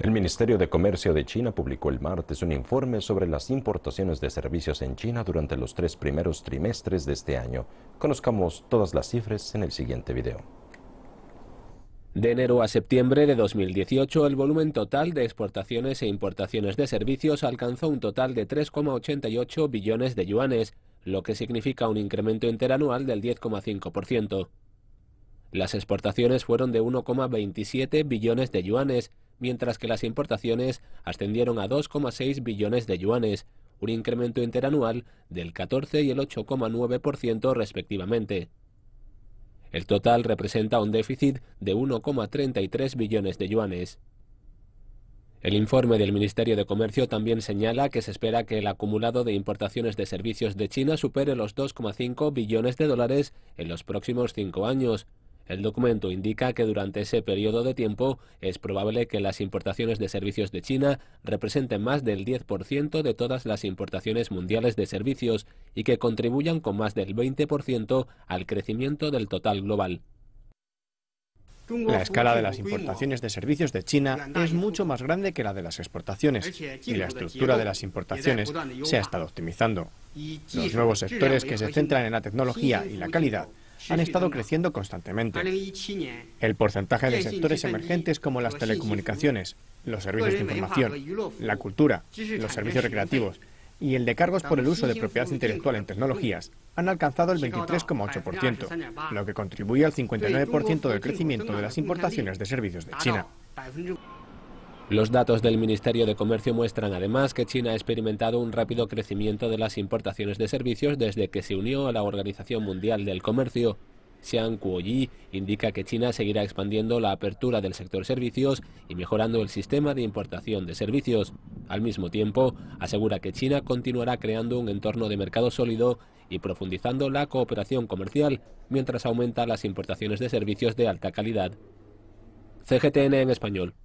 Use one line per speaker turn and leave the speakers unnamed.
El Ministerio de Comercio de China publicó el martes un informe sobre las importaciones de servicios en China durante los tres primeros trimestres de este año. Conozcamos todas las cifras en el siguiente video. De enero a septiembre de 2018, el volumen total de exportaciones e importaciones de servicios alcanzó un total de 3,88 billones de yuanes, lo que significa un incremento interanual del 10,5%. Las exportaciones fueron de 1,27 billones de yuanes, mientras que las importaciones ascendieron a 2,6 billones de yuanes, un incremento interanual del 14 y el 8,9% respectivamente. El total representa un déficit de 1,33 billones de yuanes. El informe del Ministerio de Comercio también señala que se espera que el acumulado de importaciones de servicios de China supere los 2,5 billones de dólares en los próximos cinco años, el documento indica que durante ese periodo de tiempo es probable que las importaciones de servicios de China representen más del 10% de todas las importaciones mundiales de servicios y que contribuyan con más del 20% al crecimiento del total global.
La escala de las importaciones
de servicios de China
es mucho más grande que la de las exportaciones y la estructura de las importaciones se ha estado optimizando. Los nuevos sectores que se centran en la tecnología y la calidad han estado creciendo constantemente. El porcentaje de sectores emergentes como las pues telecomunicaciones, los servicios pues de información, la cultura, los servicios recreativos y el de cargos por el uso de propiedad intelectual en tecnologías han alcanzado el 23,8%, lo que
contribuye al 59% del crecimiento de las importaciones de servicios de ah, China. Los datos del Ministerio de Comercio muestran además que China ha experimentado un rápido crecimiento de las importaciones de servicios desde que se unió a la Organización Mundial del Comercio. Xiang Kuoyi indica que China seguirá expandiendo la apertura del sector servicios y mejorando el sistema de importación de servicios. Al mismo tiempo, asegura que China continuará creando un entorno de mercado sólido y profundizando la cooperación comercial mientras aumenta las importaciones de servicios de alta calidad. CGTN en español.